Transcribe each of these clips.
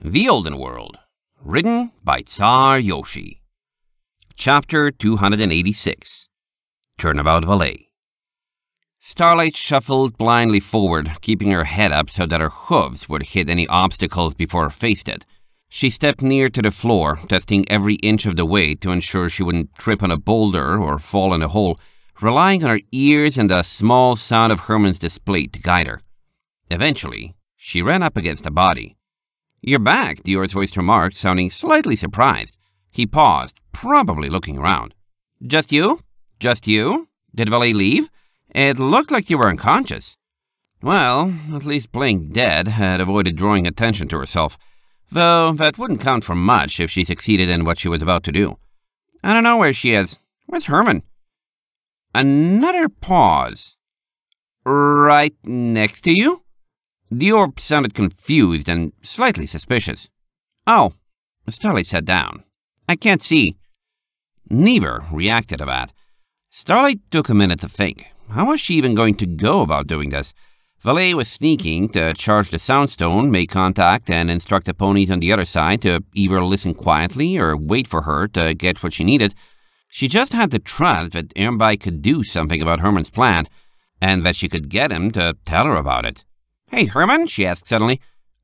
The Olden World, written by Tsar Yoshi. Chapter 286 Turnabout Valet. Starlight shuffled blindly forward, keeping her head up so that her hooves would hit any obstacles before her face did. She stepped near to the floor, testing every inch of the way to ensure she wouldn't trip on a boulder or fall in a hole, relying on her ears and the small sound of Herman's display to guide her. Eventually, she ran up against a body. You're back, the voice remarked, sounding slightly surprised. He paused, probably looking around. Just you? Just you? Did Valet leave? It looked like you were unconscious. Well, at least playing dead had avoided drawing attention to herself, though that wouldn't count for much if she succeeded in what she was about to do. I don't know where she is. Where's Herman? Another pause. Right next to you? Dior sounded confused and slightly suspicious. Oh, Starlight sat down. I can't see. Never reacted to that. Starlight took a minute to think. How was she even going to go about doing this? Valet was sneaking to charge the soundstone, make contact, and instruct the ponies on the other side to either listen quietly or wait for her to get what she needed. She just had to trust that Irmby could do something about Herman's plan, and that she could get him to tell her about it. Hey, Herman, she asked suddenly.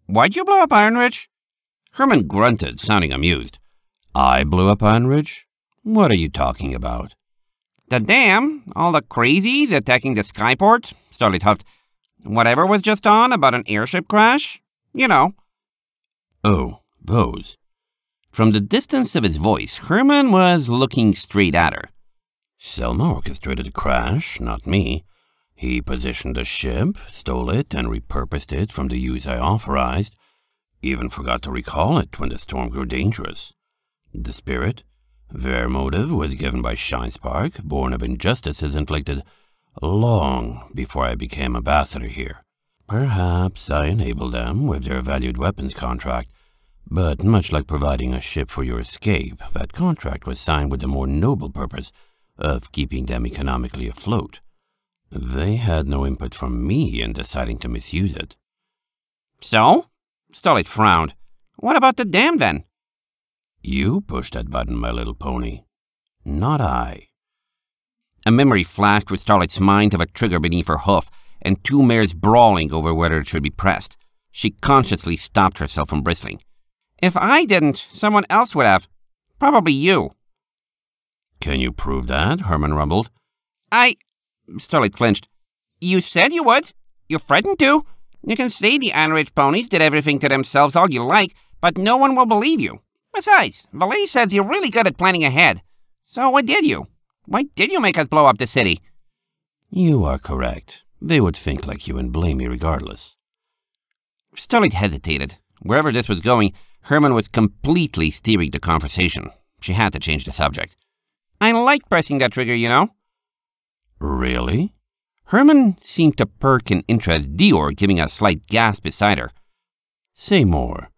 Why'd you blow up Iron Herman grunted, sounding amused. I blew up Iron What are you talking about? The dam, all the crazies attacking the skyport, Starlight huffed. Whatever was just on about an airship crash, you know. Oh, those. From the distance of his voice, Herman was looking straight at her. Selma orchestrated a crash, not me. He positioned a ship, stole it, and repurposed it from the use I authorized. Even forgot to recall it when the storm grew dangerous. The spirit, their motive was given by Shine born of injustices inflicted long before I became ambassador here. Perhaps I enabled them with their valued weapons contract, but much like providing a ship for your escape, that contract was signed with the more noble purpose of keeping them economically afloat. They had no input from me in deciding to misuse it. So? Stolid frowned. What about the dam then? You pushed that button, my little pony. Not I. A memory flashed with Starlight's mind of a trigger beneath her hoof and two mares brawling over whether it should be pressed. She consciously stopped herself from bristling. If I didn't, someone else would have. Probably you. Can you prove that? Herman rumbled. I Starlight flinched. You said you would. You're frightened to. You can say the Anrich ponies did everything to themselves all you like, but no one will believe you. Besides, Valet says you're really good at planning ahead. So what did you? Why did you make us blow up the city? You are correct. They would think like you and blame you regardless. Starlight hesitated. Wherever this was going, Herman was completely steering the conversation. She had to change the subject. I like pressing that trigger, you know. Really? Herman seemed to perk in interest, Dior giving a slight gasp beside her. Say more.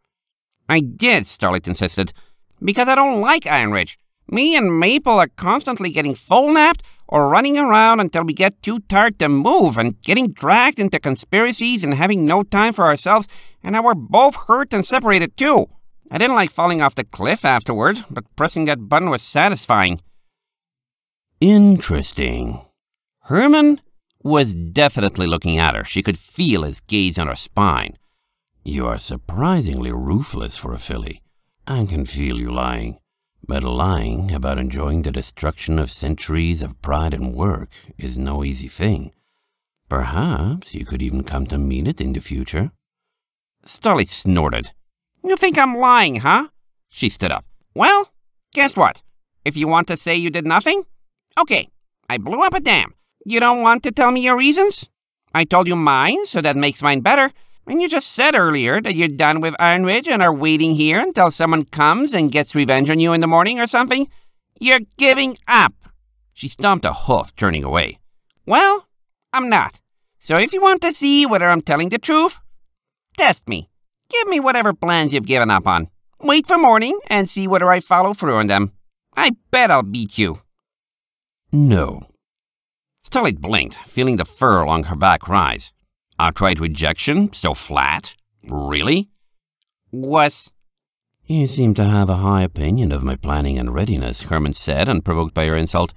I did, Starlight insisted, because I don't like Ironridge. Me and Maple are constantly getting full-napped or running around until we get too tired to move and getting dragged into conspiracies and having no time for ourselves, and now we're both hurt and separated too. I didn't like falling off the cliff afterward, but pressing that button was satisfying. Interesting. Herman was definitely looking at her. She could feel his gaze on her spine. You are surprisingly ruthless for a filly. I can feel you lying. But lying about enjoying the destruction of centuries of pride and work is no easy thing. Perhaps you could even come to mean it in the future. Stolly snorted. You think I'm lying, huh? She stood up. Well, guess what? If you want to say you did nothing, okay, I blew up a dam. You don't want to tell me your reasons? I told you mine, so that makes mine better. And you just said earlier that you're done with Iron Ridge and are waiting here until someone comes and gets revenge on you in the morning or something. You're giving up. She stomped a hoof, turning away. Well, I'm not. So if you want to see whether I'm telling the truth, test me. Give me whatever plans you've given up on. Wait for morning and see whether I follow through on them. I bet I'll beat you. No, Starlight blinked, feeling the fur along her back rise. Outright rejection? So flat? Really? Was. You seem to have a high opinion of my planning and readiness, Herman said, unprovoked by her insult.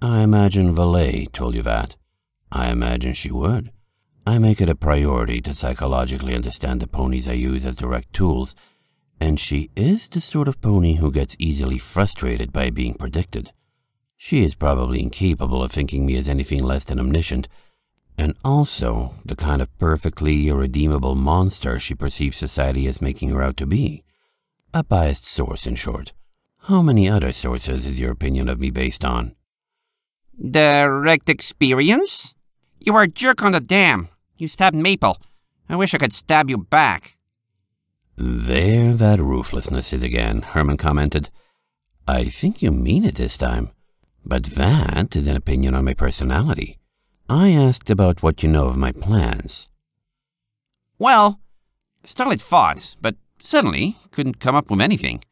I imagine Valet told you that. I imagine she would. I make it a priority to psychologically understand the ponies I use as direct tools, and she is the sort of pony who gets easily frustrated by being predicted. She is probably incapable of thinking me as anything less than omniscient, and also the kind of perfectly irredeemable monster she perceives society as making her out to be. A biased source, in short. How many other sources is your opinion of me based on? Direct experience? You are a jerk on the dam. You stabbed Maple. I wish I could stab you back. There that ruthlessness is again, Herman commented. I think you mean it this time. But that is an opinion on my personality. I asked about what you know of my plans. Well, Starlight fought, but suddenly couldn't come up with anything.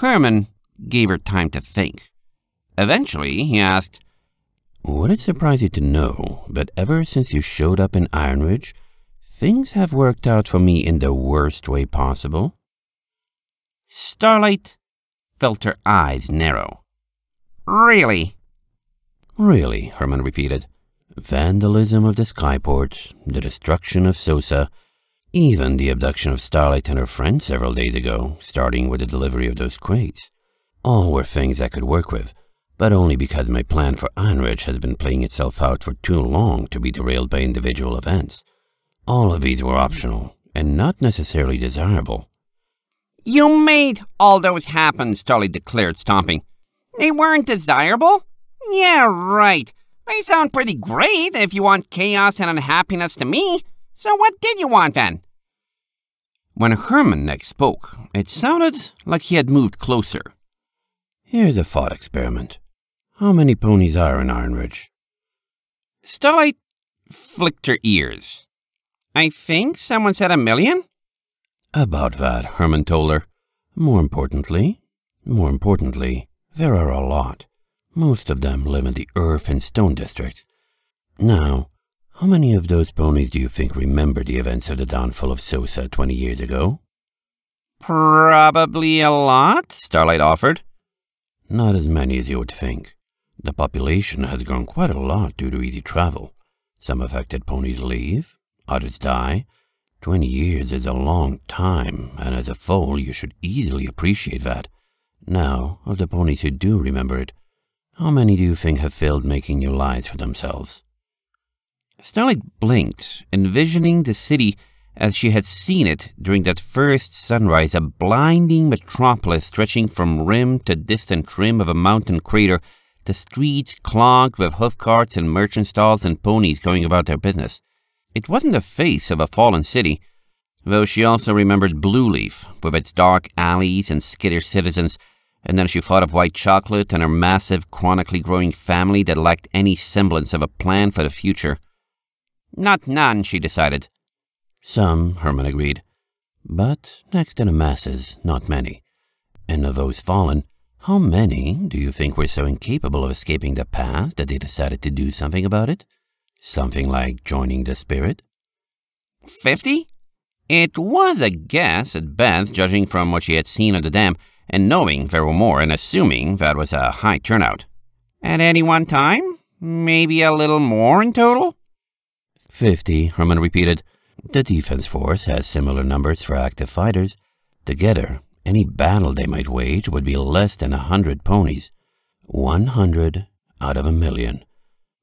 Herman gave her time to think. Eventually, he asked, Would it surprise you to know, that ever since you showed up in Iron Ridge, things have worked out for me in the worst way possible? Starlight felt her eyes narrow. Really? Really, Herman repeated. Vandalism of the skyport, the destruction of Sosa, even the abduction of Starlight and her friend several days ago, starting with the delivery of those crates. All were things I could work with, but only because my plan for Einrich has been playing itself out for too long to be derailed by individual events. All of these were optional, and not necessarily desirable. You made all those happen, Starlight declared, stomping. They weren't desirable? Yeah, right. They sound pretty great if you want chaos and unhappiness to me. So what did you want then? When Herman next spoke, it sounded like he had moved closer. Here's a thought experiment. How many ponies are in Iron Ridge? Starlight flicked her ears. I think someone said a million? About that, Herman told her. More importantly, more importantly, there are a lot. Most of them live in the earth and stone districts. Now, how many of those ponies do you think remember the events of the downfall of Sosa 20 years ago? Probably a lot, Starlight offered. Not as many as you would think. The population has grown quite a lot due to easy travel. Some affected ponies leave, others die. Twenty years is a long time, and as a foal you should easily appreciate that. Now, of the ponies who do remember it, how many do you think have failed making new lives for themselves? Starlight blinked, envisioning the city as she had seen it during that first sunrise, a blinding metropolis stretching from rim to distant rim of a mountain crater, the streets clogged with hoof carts and merchant stalls and ponies going about their business. It wasn't the face of a fallen city, though she also remembered Blue Leaf, with its dark alleys and skittish citizens and then she thought of white chocolate and her massive, chronically growing family that lacked any semblance of a plan for the future. Not none, she decided. Some, Herman agreed. But next in the masses, not many. And of those fallen, how many do you think were so incapable of escaping the past that they decided to do something about it? Something like joining the spirit? Fifty? It was a guess at best, judging from what she had seen at the dam and knowing there were more and assuming that was a high turnout. At any one time? Maybe a little more in total? Fifty, Herman repeated. The defense force has similar numbers for active fighters. Together, any battle they might wage would be less than a hundred ponies. One hundred out of a million.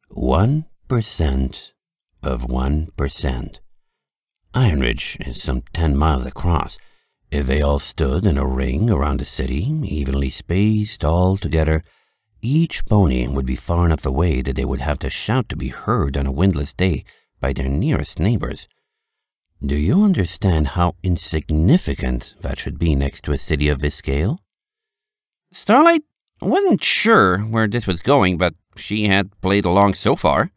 One percent of one percent. Ironridge is some ten miles across. They all stood in a ring around a city, evenly spaced, all together. Each pony would be far enough away that they would have to shout to be heard on a windless day by their nearest neighbors. Do you understand how insignificant that should be next to a city of this scale? Starlight wasn't sure where this was going, but she had played along so far.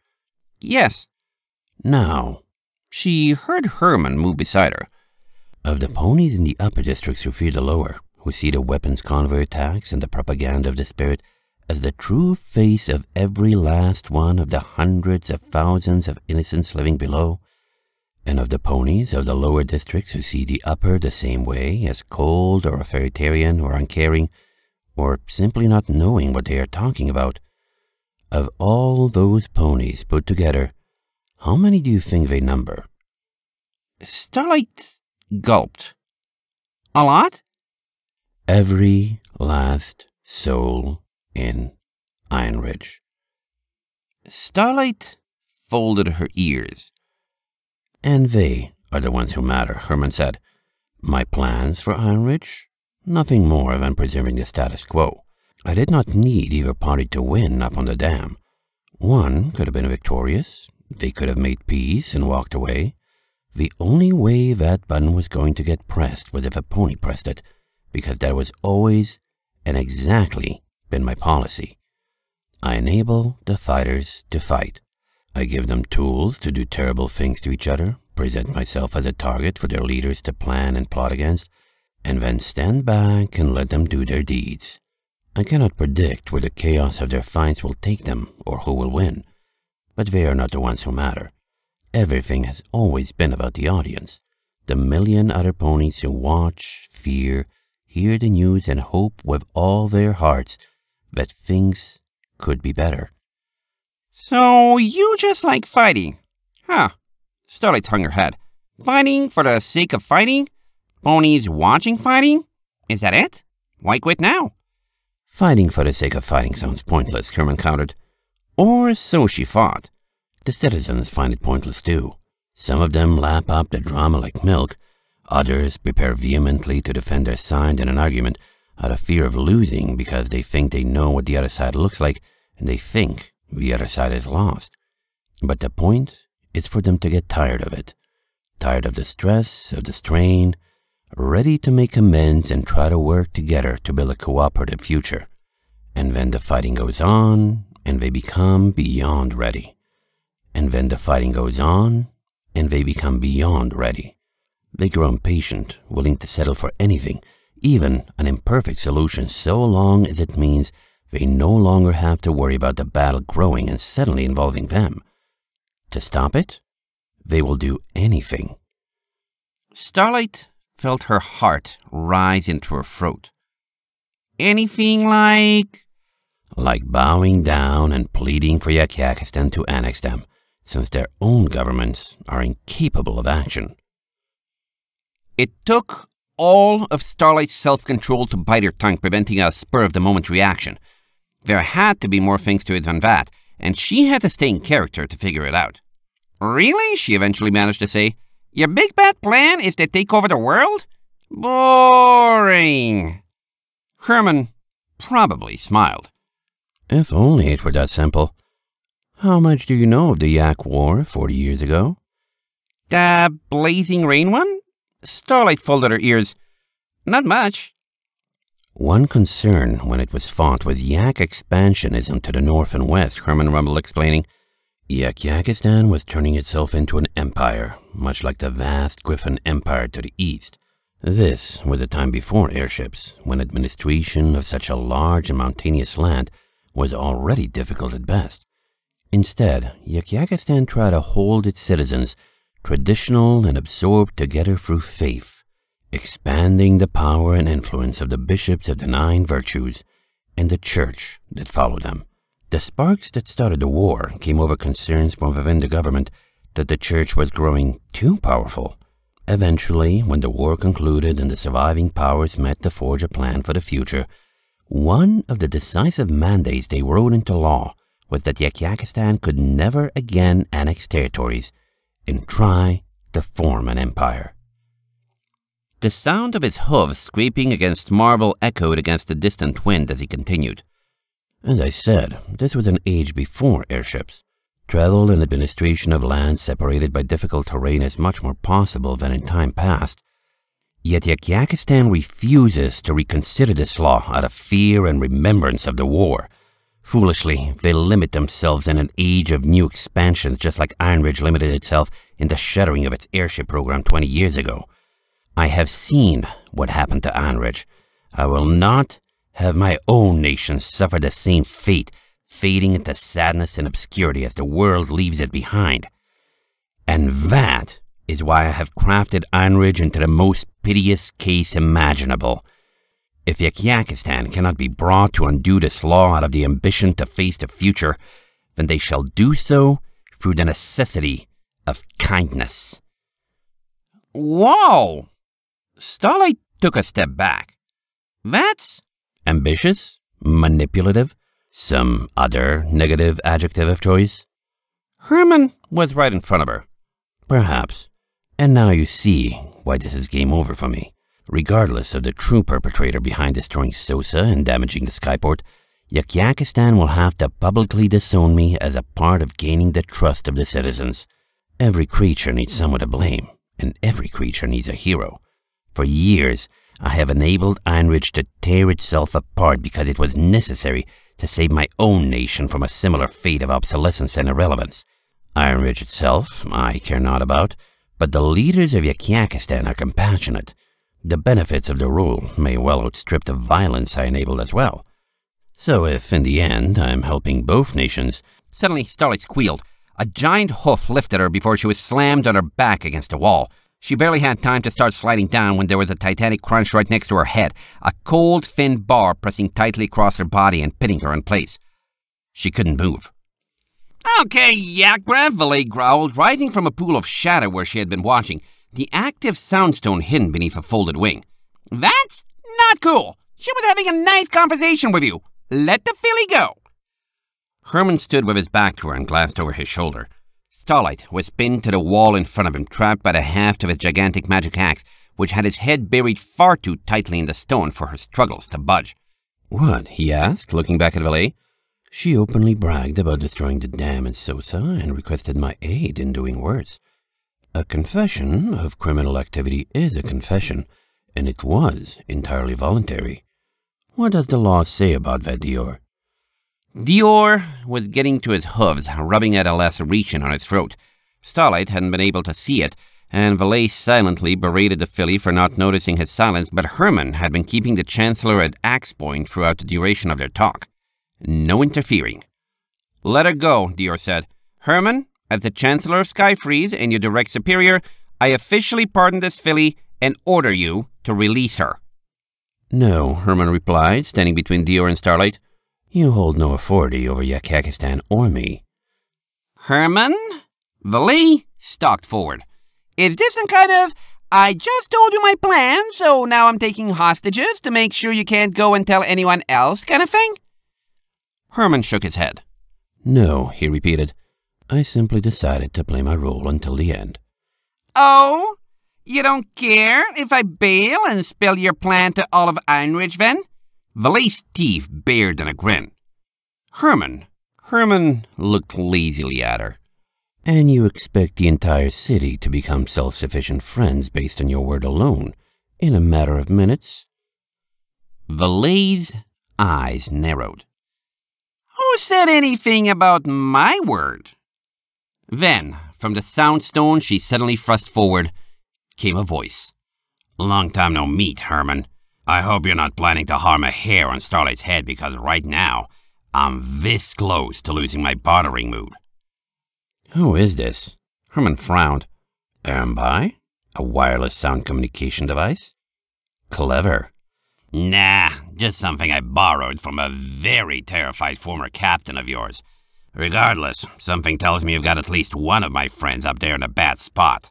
Yes. Now, she heard Herman move beside her, of the ponies in the upper districts who fear the lower, who see the weapons convoy attacks and the propaganda of the spirit as the true face of every last one of the hundreds of thousands of innocents living below, and of the ponies of the lower districts who see the upper the same way as cold or authoritarian or uncaring, or simply not knowing what they are talking about. Of all those ponies put together, how many do you think they number? Starlight gulped. A lot? Every last soul in Ironridge. Starlight folded her ears. And they are the ones who matter, Herman said. My plans for Ironridge? Nothing more than preserving the status quo. I did not need either party to win up on the dam. One could have been victorious, they could have made peace and walked away. The only way that button was going to get pressed was if a pony pressed it, because that was always and exactly been my policy. I enable the fighters to fight. I give them tools to do terrible things to each other, present myself as a target for their leaders to plan and plot against, and then stand back and let them do their deeds. I cannot predict where the chaos of their fights will take them or who will win, but they are not the ones who matter everything has always been about the audience. The million other ponies who watch, fear, hear the news, and hope with all their hearts that things could be better. So you just like fighting? Huh. Starlight hung her head. Fighting for the sake of fighting? Ponies watching fighting? Is that it? Why quit now? Fighting for the sake of fighting sounds pointless, Kerman countered. Or so she thought. The citizens find it pointless too. Some of them lap up the drama like milk, others prepare vehemently to defend their side in an argument out of fear of losing because they think they know what the other side looks like and they think the other side is lost. But the point is for them to get tired of it, tired of the stress, of the strain, ready to make amends and try to work together to build a cooperative future. And then the fighting goes on and they become beyond ready. And when the fighting goes on, and they become beyond ready, they grow impatient, willing to settle for anything, even an imperfect solution, so long as it means they no longer have to worry about the battle growing and suddenly involving them. To stop it, they will do anything. Starlight felt her heart rise into her throat. Anything like? Like bowing down and pleading for Yakakistan to annex them since their own governments are incapable of action. It took all of Starlight's self control to bite her tongue, preventing a spur of the moment reaction. There had to be more things to it than that, and she had to stay in character to figure it out. Really? She eventually managed to say. Your big bad plan is to take over the world? Boring. Herman probably smiled. If only it were that simple. How much do you know of the Yak War 40 years ago? The Blazing Rain one? Starlight folded her ears. Not much. One concern when it was fought was Yak expansionism to the north and west, Herman Rumble explaining. Yak Yakistan was turning itself into an empire, much like the vast Griffin Empire to the east. This was the time before airships, when administration of such a large and mountainous land was already difficult at best. Instead, Yakyagistan tried to hold its citizens traditional and absorbed together through faith, expanding the power and influence of the bishops of the nine virtues and the church that followed them. The sparks that started the war came over concerns from within the government that the church was growing too powerful. Eventually, when the war concluded and the surviving powers met to forge a plan for the future, one of the decisive mandates they wrote into law was that Yakyakistan could never again annex territories and try to form an empire. The sound of his hooves scraping against marble echoed against the distant wind as he continued. As I said, this was an age before airships. Travel and administration of land separated by difficult terrain is much more possible than in time past. Yet Yakistan refuses to reconsider this law out of fear and remembrance of the war. Foolishly, they limit themselves in an age of new expansions just like Iron Ridge limited itself in the shuttering of its airship program 20 years ago. I have seen what happened to Iron Ridge. I will not have my own nation suffer the same fate, fading into sadness and obscurity as the world leaves it behind. And that is why I have crafted Iron Ridge into the most piteous case imaginable – if Yakyakistan cannot be brought to undo this law out of the ambition to face the future, then they shall do so through the necessity of kindness. Whoa! Starlight took a step back. That's ambitious, manipulative, some other negative adjective of choice. Herman was right in front of her. Perhaps. And now you see why this is game over for me. Regardless of the true perpetrator behind destroying Sosa and damaging the skyport, Yakyakistan will have to publicly disown me as a part of gaining the trust of the citizens. Every creature needs someone to blame, and every creature needs a hero. For years, I have enabled Einrich to tear itself apart because it was necessary to save my own nation from a similar fate of obsolescence and irrelevance. Ironridge itself, I care not about, but the leaders of Yakyakistan are compassionate the benefits of the rule may well outstrip the violence I enabled as well. So if, in the end, I'm helping both nations... Suddenly, Starlight squealed. A giant hoof lifted her before she was slammed on her back against a wall. She barely had time to start sliding down when there was a titanic crunch right next to her head, a cold, thin bar pressing tightly across her body and pinning her in place. She couldn't move. Okay, Yakra, Valet growled, rising from a pool of shadow where she had been watching the active soundstone hidden beneath a folded wing. That's not cool. She was having a nice conversation with you. Let the filly go. Herman stood with his back to her and glanced over his shoulder. Starlight was pinned to the wall in front of him, trapped by the haft of a gigantic magic axe, which had its head buried far too tightly in the stone for her struggles to budge. What? he asked, looking back at Valet. She openly bragged about destroying the dam in Sosa and requested my aid in doing worse. A confession of criminal activity is a confession, and it was entirely voluntary. What does the law say about that, Dior? Dior was getting to his hooves, rubbing at a laceration on his throat. Starlight hadn't been able to see it, and Valet silently berated the filly for not noticing his silence, but Herman had been keeping the Chancellor at axe point throughout the duration of their talk. No interfering. Let her go, Dior said. Herman, as the Chancellor of Skyfreeze and your direct superior, I officially pardon this filly and order you to release her. No, Herman replied, standing between Dior and Starlight. You hold no authority over Yakakistan or me. Herman? Vali? Stalked forward. Is this some kind of, I just told you my plan, so now I'm taking hostages to make sure you can't go and tell anyone else kind of thing? Herman shook his head. No, he repeated. I simply decided to play my role until the end. Oh? You don't care if I bail and spill your plan to Olive then? Valise teeth bared in a grin. Herman. Herman looked lazily at her. And you expect the entire city to become self-sufficient friends based on your word alone in a matter of minutes? Valet's eyes narrowed. Who said anything about my word? Then, from the soundstone she suddenly thrust forward, came a voice. Long time no meet, Herman. I hope you're not planning to harm a hair on Starlight's head because right now I'm this close to losing my bartering mood. Who is this? Herman frowned. Am I? A wireless sound communication device? Clever. Nah, just something I borrowed from a very terrified former captain of yours. Regardless, something tells me you've got at least one of my friends up there in a bad spot.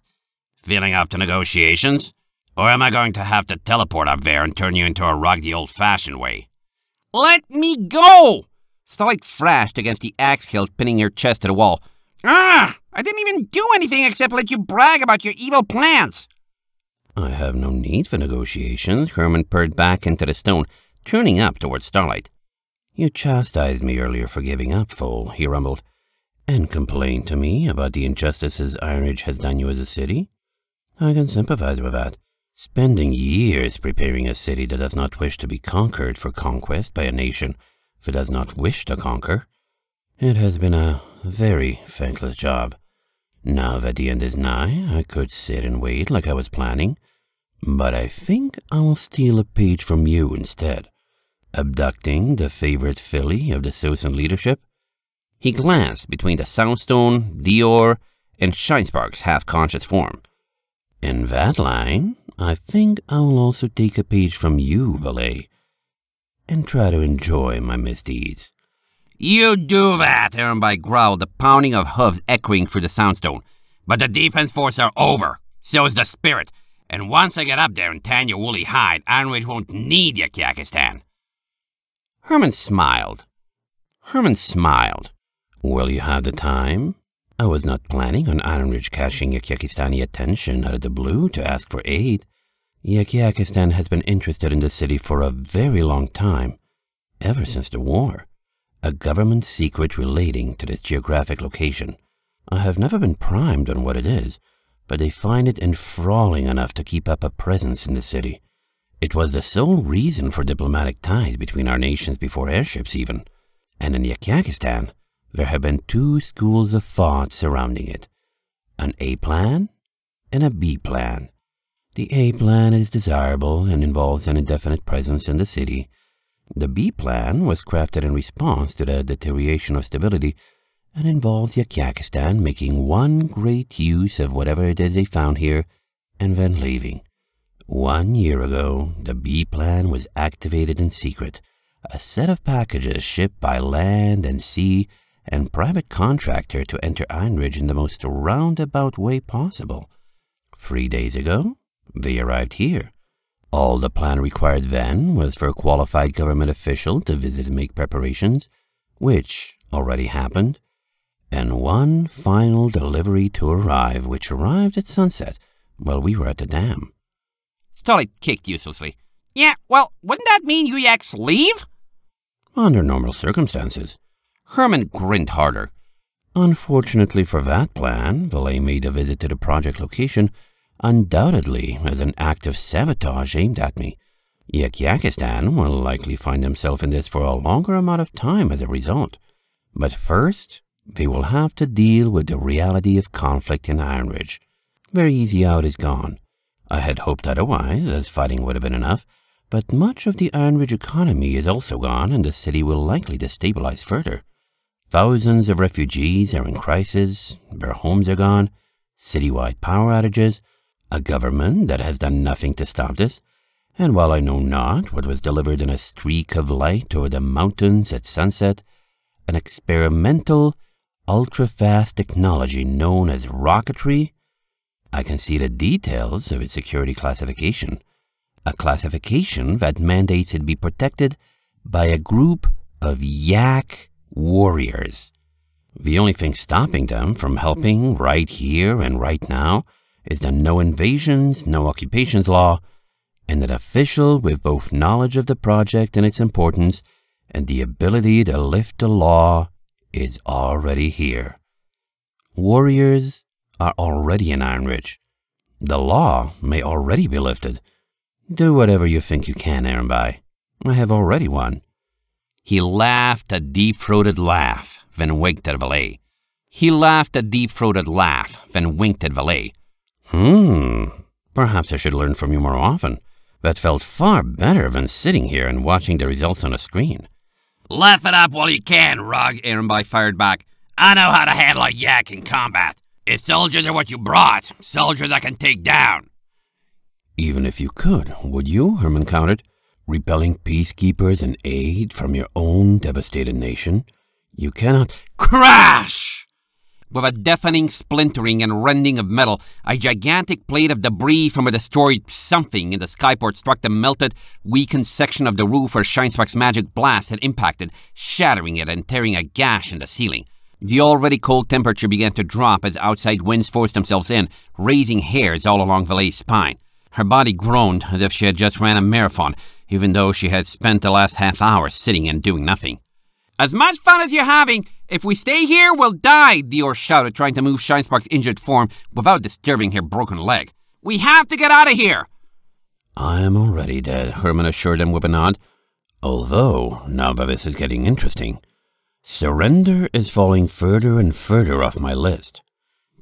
Feeling up to negotiations? Or am I going to have to teleport up there and turn you into a rug the old-fashioned way? Let me go! Stoic thrashed against the axe hilt, pinning your chest to the wall. Ah! I didn't even do anything except let you brag about your evil plans. I have no need for negotiations, Herman purred back into the stone, turning up towards Starlight. You chastised me earlier for giving up, Foal, he rumbled, and complained to me about the injustices Iron Age has done you as a city. I can sympathize with that. Spending years preparing a city that does not wish to be conquered for conquest by a nation that does not wish to conquer. It has been a very thankless job. Now that the end is nigh, I could sit and wait like I was planning, but I think I'll steal a page from you instead abducting the favorite filly of the Susan leadership, he glanced between the Soundstone, Dior, and Shinespark's half-conscious form. In that line, I think I'll also take a page from you, Valet, and try to enjoy my misdeeds. You do that, Ironby growled, the pounding of hooves echoing through the soundstone. But the defense force are over, so is the spirit, and once I get up there and tan your woolly hide, Iron won't need your Kyakistan. Herman smiled. Herman smiled. Will you have the time? I was not planning on Iron Ridge cashing Kyakistani attention out of the blue to ask for aid. Yakakistan has been interested in the city for a very long time, ever since the war. A government secret relating to this geographic location. I have never been primed on what it is, but they find it enthralling enough to keep up a presence in the city. It was the sole reason for diplomatic ties between our nations before airships even. And in Yakakistan, there have been two schools of thought surrounding it. An A plan and a B plan. The A plan is desirable and involves an indefinite presence in the city. The B plan was crafted in response to the deterioration of stability and involves Yakakistan making one great use of whatever it is they found here and then leaving. One year ago, the B plan was activated in secret. A set of packages shipped by land and sea and private contractor to enter Einridge in the most roundabout way possible. Three days ago, they arrived here. All the plan required then was for a qualified government official to visit and make preparations, which already happened, and one final delivery to arrive, which arrived at sunset while we were at the dam. Starlight kicked uselessly. Yeah, well, wouldn't that mean you yaks leave? Under normal circumstances. Herman grinned harder. Unfortunately for that plan, Valet made a visit to the project location, undoubtedly as an act of sabotage aimed at me. Yak Yakistan will likely find himself in this for a longer amount of time as a result. But first, they will have to deal with the reality of conflict in Iron Ridge. Very easy out is gone. I had hoped otherwise, as fighting would have been enough, but much of the Iron Ridge economy is also gone and the city will likely destabilize further. Thousands of refugees are in crisis, their homes are gone, citywide power outages, a government that has done nothing to stop this, and while I know not what was delivered in a streak of light over the mountains at sunset, an experimental, ultra-fast technology known as rocketry I can see the details of its security classification, a classification that mandates it be protected by a group of yak warriors. The only thing stopping them from helping right here and right now is the no invasions, no occupations law, and an official with both knowledge of the project and its importance and the ability to lift the law is already here. Warriors are already in Iron Ridge. The law may already be lifted. Do whatever you think you can, Aaronby. I have already won. He laughed a deep-throated laugh, then winked at Valet. He laughed a deep-throated laugh, then winked at Valet. Hmm, perhaps I should learn from you more often. That felt far better than sitting here and watching the results on a screen. Laugh it up while you can, Rug, Aaron By fired back. I know how to handle a yak in combat. If soldiers are what you brought, soldiers I can take down. Even if you could, would you, Herman countered, repelling peacekeepers and aid from your own devastated nation? You cannot... Crash! With a deafening splintering and rending of metal, a gigantic plate of debris from a destroyed something in the skyport struck the melted, weakened section of the roof where Shinespark's magic blast had impacted, shattering it and tearing a gash in the ceiling. The already cold temperature began to drop as outside winds forced themselves in, raising hairs all along Valet's spine. Her body groaned as if she had just ran a marathon, even though she had spent the last half hour sitting and doing nothing. As much fun as you're having! If we stay here, we'll die! Dior shouted, trying to move Shinespark's injured form without disturbing her broken leg. We have to get out of here! I am already dead, Herman assured him with a nod. Although, now that this is getting interesting. Surrender is falling further and further off my list.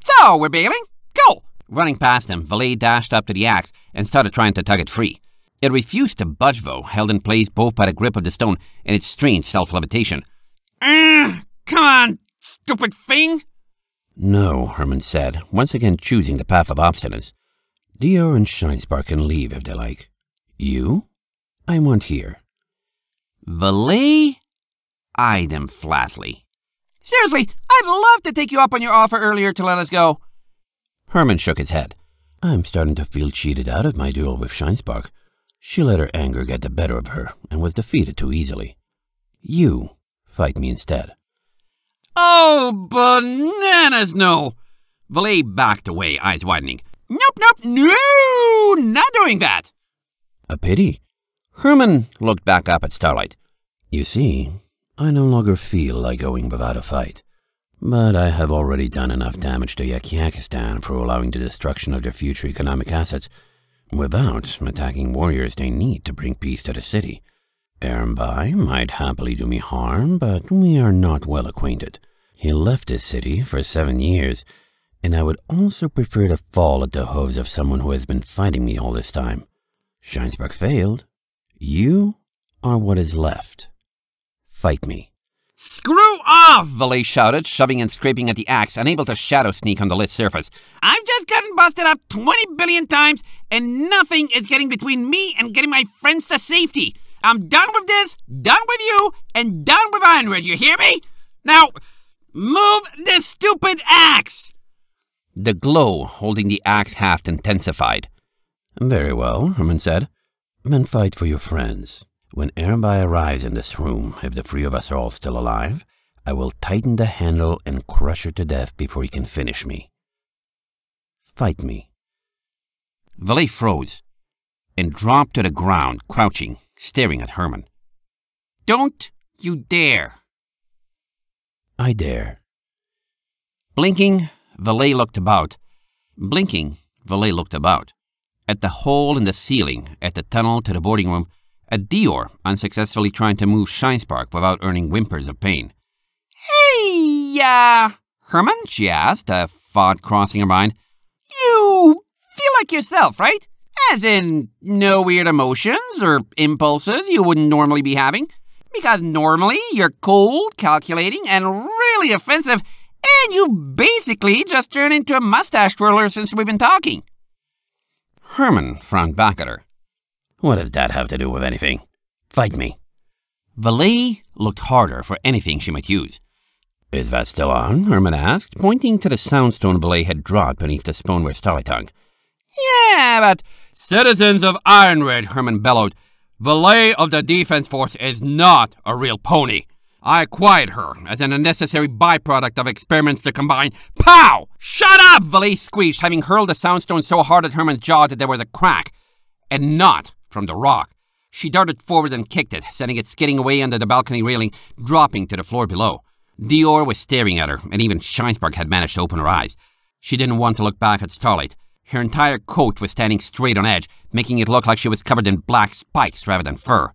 So, we're bailing? Go! Running past him, Valet dashed up to the axe and started trying to tug it free. It refused to budge, though, held in place both by the grip of the stone and its strange self-levitation. Uh, come on, stupid thing! No, Herman said, once again choosing the path of obstinance. Dior and Shinespark can leave if they like. You? I want here. Valet eyed him flatly. Seriously, I'd love to take you up on your offer earlier to let us go. Herman shook his head. I'm starting to feel cheated out of my duel with Scheinsbach. She let her anger get the better of her and was defeated too easily. You fight me instead. Oh, bananas, no! Valet backed away, eyes widening. Nope, nope, no! Not doing that! A pity. Herman looked back up at Starlight. You see, I no longer feel like going without a fight, but I have already done enough damage to Yakyakistan for allowing the destruction of their future economic assets without attacking warriors they need to bring peace to the city. Ermbai might happily do me harm, but we are not well acquainted. He left his city for seven years, and I would also prefer to fall at the hooves of someone who has been fighting me all this time. Scheinsberg failed. You are what is left. Fight me. Screw off! Valet shouted, shoving and scraping at the axe, unable to shadow sneak on the lit surface. I've just gotten busted up 20 billion times, and nothing is getting between me and getting my friends to safety. I'm done with this, done with you, and done with Ironwood, you hear me? Now, move this stupid axe! The glow holding the axe haft intensified. Very well, Herman said. Then fight for your friends. When Aramby arrives in this room, if the three of us are all still alive, I will tighten the handle and crush her to death before he can finish me. Fight me. Valet froze and dropped to the ground, crouching, staring at Herman. Don't you dare! I dare. Blinking, Valet looked about. Blinking, Valet looked about. At the hole in the ceiling, at the tunnel to the boarding room, at Dior, unsuccessfully trying to move Shinespark without earning whimpers of pain. Hey, uh, Herman, she asked, a thought crossing her mind. You feel like yourself, right? As in, no weird emotions or impulses you wouldn't normally be having. Because normally you're cold, calculating, and really offensive, and you basically just turned into a mustache twirler since we've been talking. Herman frowned back at her. What does that have to do with anything? Fight me. Valet looked harder for anything she might use. Is that still on? Herman asked, pointing to the soundstone Valet had dropped beneath the spoon where sponeware starlight Yeah, but... Citizens of Ironridge, Herman bellowed. Valet of the Defense Force is not a real pony. I quiet her as an unnecessary byproduct of experiments to combine. POW! Shut up! Valet screeched, having hurled the soundstone so hard at Herman's jaw that there was a crack, and not from the rock. She darted forward and kicked it, sending it skidding away under the balcony railing, dropping to the floor below. Dior was staring at her, and even Scheinsberg had managed to open her eyes. She didn't want to look back at Starlight. Her entire coat was standing straight on edge, making it look like she was covered in black spikes rather than fur.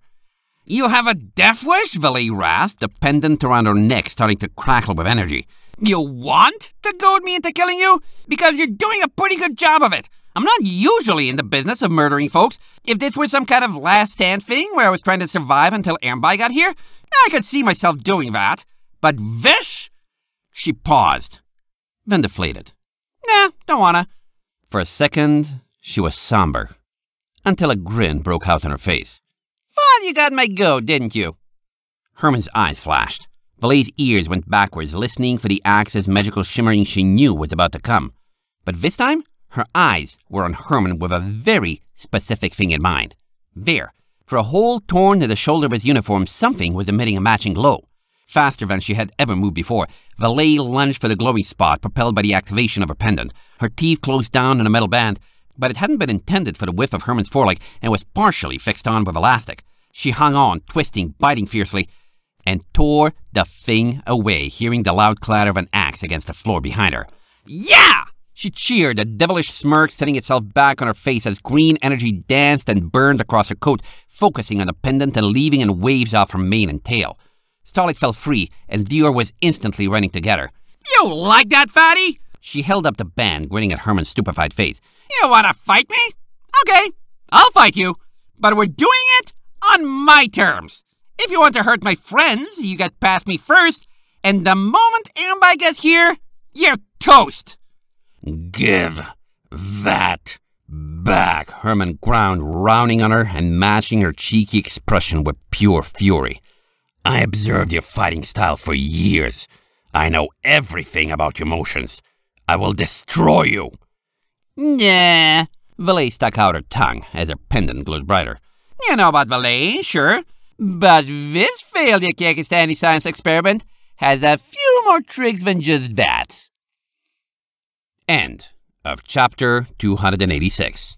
You have a death wish, Vili rasped, the pendant around her neck starting to crackle with energy. You want to goad me into killing you? Because you're doing a pretty good job of it. I'm not usually in the business of murdering folks. If this were some kind of last stand thing where I was trying to survive until Ambi got here, I could see myself doing that. But Vish? She paused, then deflated. Nah, don't wanna. For a second, she was somber, until a grin broke out on her face. Thought you got my go, didn't you? Herman's eyes flashed. Valet's ears went backwards, listening for the axe's magical shimmering she knew was about to come. But this time, her eyes were on Herman with a very specific thing in mind. There, for a hole torn in the shoulder of his uniform, something was emitting a matching glow. Faster than she had ever moved before, Valet lunged for the glowing spot, propelled by the activation of her pendant. Her teeth closed down on a metal band, but it hadn't been intended for the width of Herman's foreleg and was partially fixed on with elastic. She hung on, twisting, biting fiercely, and tore the thing away, hearing the loud clatter of an axe against the floor behind her. Yeah! She cheered, a devilish smirk setting itself back on her face as green energy danced and burned across her coat, focusing on the pendant and leaving in waves off her mane and tail. Stalik fell free, and Dior was instantly running to get her. You like that, fatty? She held up the band, grinning at Herman's stupefied face. You wanna fight me? Okay, I'll fight you, but we're doing it on my terms. If you want to hurt my friends, you get past me first, and the moment Ambike gets here, you're toast. Give that back, Herman ground, rounding on her and matching her cheeky expression with pure fury. I observed your fighting style for years. I know everything about your motions. I will destroy you. Yeah. Valet stuck out her tongue as her pendant glowed brighter. You know about Valet, sure. But this failed Yakakistani science experiment has a few more tricks than just that. End of chapter 286.